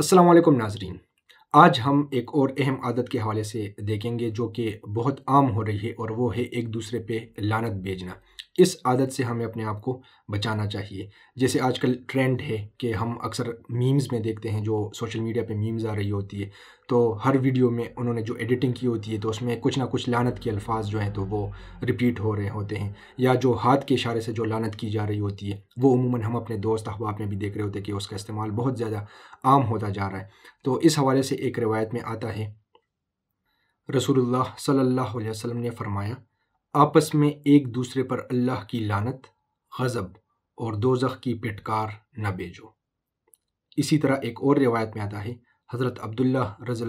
अस्सलाम वालेकुम नाजरीन आज हम एक और अहम आदत के हवाले से देखेंगे जो कि बहुत आम हो रही है और वो है एक दूसरे पे लानत भेजना इस आदत से हमें अपने आप को बचाना चाहिए जैसे आजकल ट्रेंड है कि हम अक्सर मीम्स में देखते हैं जो सोशल मीडिया पे मीम्स आ रही होती है तो हर वीडियो में उन्होंने जो एडिटिंग की होती है तो उसमें कुछ ना कुछ लानत के अल्फाज जो हैं तो वो रिपीट हो रहे होते हैं या जो हाथ के इशारे से जो लानत की जा रही होती है वो उमूमन हम अपने दोस्त अहबाब में भी देख रहे होते हैं कि उसका इस्तेमाल बहुत ज़्यादा आम होता जा रहा है तो इस हवाले से एक रिवायत में आता है रसूल सल्ला वसम ने फरमाया आपस में एक दूसरे पर अल्लाह की लानत गज़ब और दोजख की पिटकार न भेजो इसी तरह एक और रिवायत में आता है हज़रत अब्दुल्ला रज़ी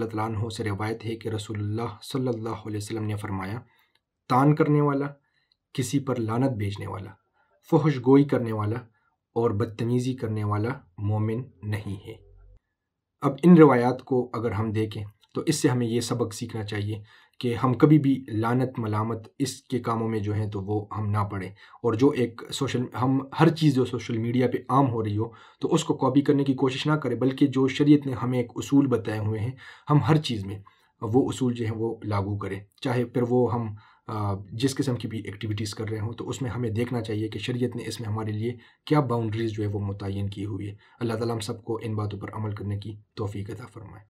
से रवायत है कि रसूलुल्लाह सल्लल्लाहु अलैहि वसल्लम ने फरमाया तान करने वाला किसी पर लानत भेजने वाला फहश गोई करने वाला और बदतमीज़ी करने वाला मोमिन नहीं है अब इन रवायात को अगर हम देखें तो इससे हमें ये सबक सीखना चाहिए कि हम कभी भी लानत मलामत इसके कामों में जो हैं तो वो हम ना पढ़ें और जो एक सोशल हम हर चीज़ जो सोशल मीडिया पे आम हो रही हो तो उसको कॉपी करने की कोशिश ना करें बल्कि जो शरीयत ने हमें एक असूल बताए हुए हैं हम हर चीज़ में वो असूल जो है वो लागू करें चाहे फिर वो हम जिस किस्म की भी एक्टिविटीज़ कर रहे हों तो उसमें हमें देखना चाहिए कि शरीयत ने इसमें हमारे लिए क्या बाउंड्रीज़ जो है वो मुतन की हुई है अल्लाह ताला हम सबको इन बातों पर अमल करने की तोफ़ी अदा फरमाए